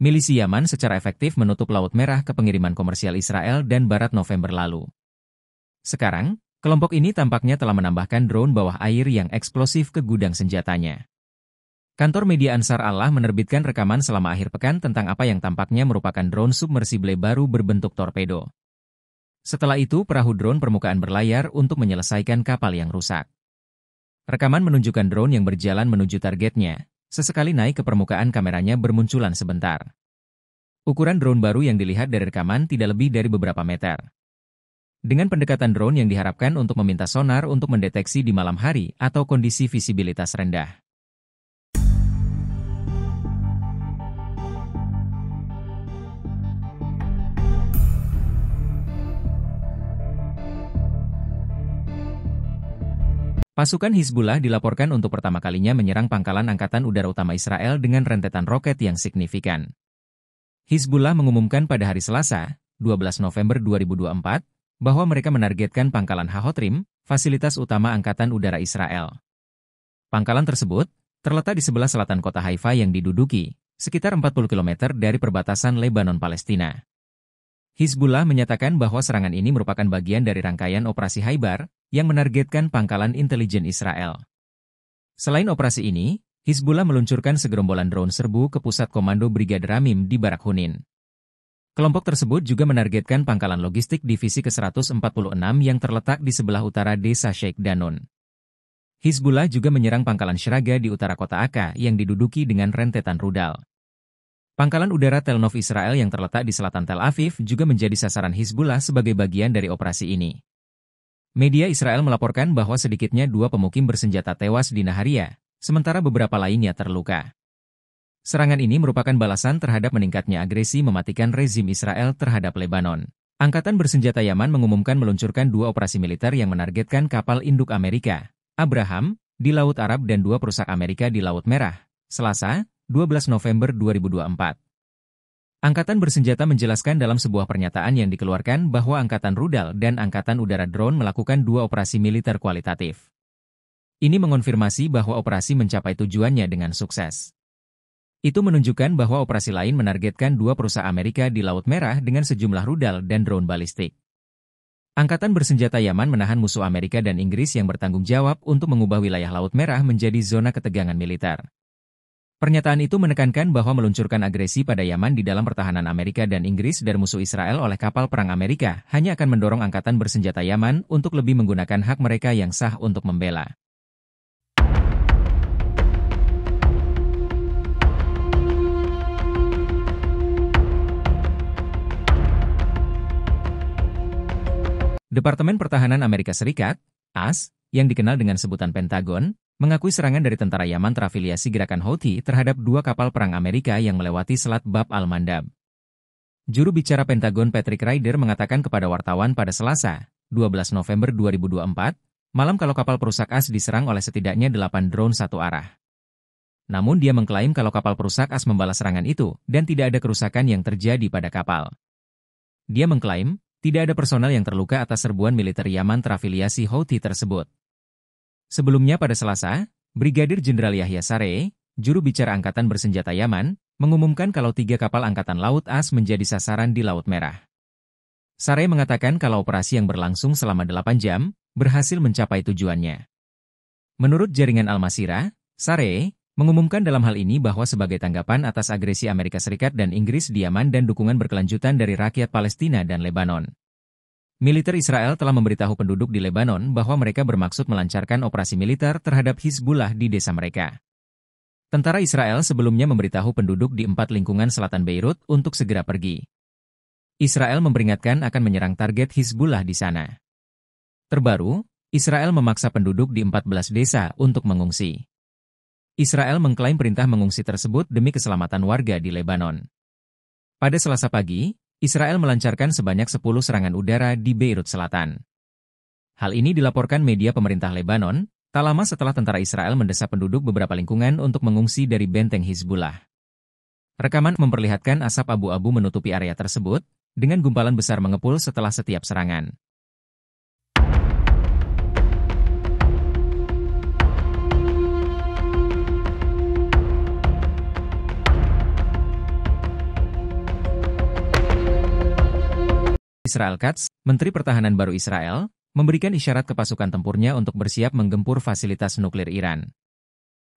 milisi Yaman secara efektif menutup Laut Merah ke pengiriman komersial Israel dan Barat November lalu. Sekarang, kelompok ini tampaknya telah menambahkan drone bawah air yang eksplosif ke gudang senjatanya. Kantor media Ansar Allah menerbitkan rekaman selama akhir pekan tentang apa yang tampaknya merupakan drone submersible baru berbentuk torpedo. Setelah itu, perahu drone permukaan berlayar untuk menyelesaikan kapal yang rusak. Rekaman menunjukkan drone yang berjalan menuju targetnya, Sesekali naik ke permukaan kameranya bermunculan sebentar. Ukuran drone baru yang dilihat dari rekaman tidak lebih dari beberapa meter. Dengan pendekatan drone yang diharapkan untuk meminta sonar untuk mendeteksi di malam hari atau kondisi visibilitas rendah. Pasukan Hizbullah dilaporkan untuk pertama kalinya menyerang pangkalan Angkatan Udara Utama Israel dengan rentetan roket yang signifikan. Hizbullah mengumumkan pada hari Selasa, 12 November 2024, bahwa mereka menargetkan pangkalan Hahotrim, fasilitas utama Angkatan Udara Israel. Pangkalan tersebut terletak di sebelah selatan kota Haifa yang diduduki, sekitar 40 km dari perbatasan Lebanon-Palestina. Hizbullah menyatakan bahwa serangan ini merupakan bagian dari rangkaian operasi Haibar yang menargetkan pangkalan intelijen Israel. Selain operasi ini, Hizbullah meluncurkan segerombolan drone serbu ke pusat komando Brigade Ramim di Barak Hunin. Kelompok tersebut juga menargetkan pangkalan logistik Divisi ke-146 yang terletak di sebelah utara desa Sheikh Danun. Hizbullah juga menyerang pangkalan Shiraga di utara kota Aka yang diduduki dengan rentetan rudal. Pangkalan udara Tel Nov Israel yang terletak di selatan Tel Aviv juga menjadi sasaran Hizbullah sebagai bagian dari operasi ini. Media Israel melaporkan bahwa sedikitnya dua pemukim bersenjata tewas di Naharia, sementara beberapa lainnya terluka. Serangan ini merupakan balasan terhadap meningkatnya agresi mematikan rezim Israel terhadap Lebanon. Angkatan bersenjata Yaman mengumumkan meluncurkan dua operasi militer yang menargetkan kapal induk Amerika, Abraham, di Laut Arab dan dua perusak Amerika di Laut Merah, Selasa, 12 November 2024. Angkatan bersenjata menjelaskan dalam sebuah pernyataan yang dikeluarkan bahwa Angkatan Rudal dan Angkatan Udara Drone melakukan dua operasi militer kualitatif. Ini mengonfirmasi bahwa operasi mencapai tujuannya dengan sukses. Itu menunjukkan bahwa operasi lain menargetkan dua perusahaan Amerika di Laut Merah dengan sejumlah rudal dan drone balistik. Angkatan bersenjata Yaman menahan musuh Amerika dan Inggris yang bertanggung jawab untuk mengubah wilayah Laut Merah menjadi zona ketegangan militer. Pernyataan itu menekankan bahwa meluncurkan agresi pada Yaman di dalam pertahanan Amerika dan Inggris dari musuh Israel oleh kapal perang Amerika hanya akan mendorong angkatan bersenjata Yaman untuk lebih menggunakan hak mereka yang sah untuk membela. Departemen Pertahanan Amerika Serikat, AS, yang dikenal dengan sebutan Pentagon, mengakui serangan dari tentara Yaman terafiliasi gerakan Houthi terhadap dua kapal perang Amerika yang melewati Selat Bab al-Mandab. Juru bicara Pentagon Patrick Ryder mengatakan kepada wartawan pada Selasa, 12 November 2024, malam kalau kapal perusak AS diserang oleh setidaknya 8 drone satu arah. Namun dia mengklaim kalau kapal perusak AS membalas serangan itu dan tidak ada kerusakan yang terjadi pada kapal. Dia mengklaim, tidak ada personal yang terluka atas serbuan militer Yaman terafiliasi Houthi tersebut. Sebelumnya pada Selasa, Brigadir Jenderal Yahya Sare, juru bicara Angkatan Bersenjata Yaman, mengumumkan kalau tiga kapal Angkatan Laut AS menjadi sasaran di Laut Merah. Sare mengatakan kalau operasi yang berlangsung selama delapan jam berhasil mencapai tujuannya. Menurut jaringan Al-Masira, Sare mengumumkan dalam hal ini bahwa sebagai tanggapan atas agresi Amerika Serikat dan Inggris di Yaman dan dukungan berkelanjutan dari rakyat Palestina dan Lebanon. Militer Israel telah memberitahu penduduk di Lebanon bahwa mereka bermaksud melancarkan operasi militer terhadap Hizbullah di desa mereka. Tentara Israel sebelumnya memberitahu penduduk di empat lingkungan selatan Beirut untuk segera pergi. Israel memperingatkan akan menyerang target Hizbullah di sana. Terbaru, Israel memaksa penduduk di 14 desa untuk mengungsi. Israel mengklaim perintah mengungsi tersebut demi keselamatan warga di Lebanon. Pada Selasa pagi, Israel melancarkan sebanyak 10 serangan udara di Beirut Selatan. Hal ini dilaporkan media pemerintah Lebanon, tak lama setelah tentara Israel mendesak penduduk beberapa lingkungan untuk mengungsi dari benteng Hizbullah. Rekaman memperlihatkan asap abu-abu menutupi area tersebut, dengan gumpalan besar mengepul setelah setiap serangan. Israel Katz, Menteri Pertahanan baru Israel, memberikan isyarat ke pasukan tempurnya untuk bersiap menggempur fasilitas nuklir Iran.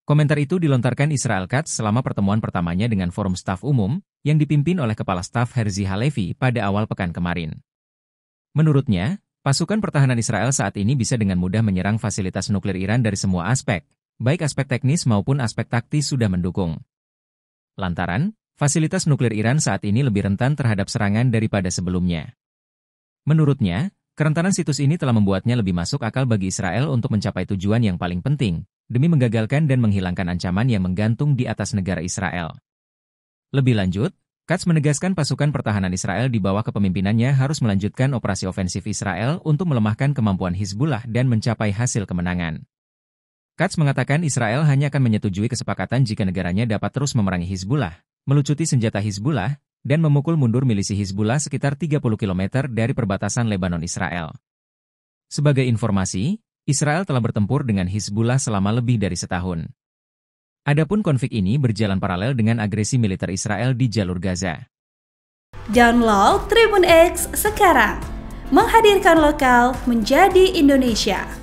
Komentar itu dilontarkan Israel Katz selama pertemuan pertamanya dengan Forum Staf Umum, yang dipimpin oleh Kepala Staf Herzi Halevi pada awal pekan kemarin. Menurutnya, pasukan pertahanan Israel saat ini bisa dengan mudah menyerang fasilitas nuklir Iran dari semua aspek, baik aspek teknis maupun aspek taktis sudah mendukung. Lantaran, fasilitas nuklir Iran saat ini lebih rentan terhadap serangan daripada sebelumnya. Menurutnya, kerentanan situs ini telah membuatnya lebih masuk akal bagi Israel untuk mencapai tujuan yang paling penting, demi menggagalkan dan menghilangkan ancaman yang menggantung di atas negara Israel. Lebih lanjut, Katz menegaskan pasukan pertahanan Israel di bawah kepemimpinannya harus melanjutkan operasi ofensif Israel untuk melemahkan kemampuan Hizbullah dan mencapai hasil kemenangan. Katz mengatakan Israel hanya akan menyetujui kesepakatan jika negaranya dapat terus memerangi Hizbullah, melucuti senjata Hizbullah, dan memukul mundur milisi Hizbullah sekitar 30 km dari perbatasan Lebanon-Israel. Sebagai informasi, Israel telah bertempur dengan Hizbullah selama lebih dari setahun. Adapun konflik ini berjalan paralel dengan agresi militer Israel di jalur Gaza. Download Tribun X sekarang, menghadirkan lokal menjadi Indonesia.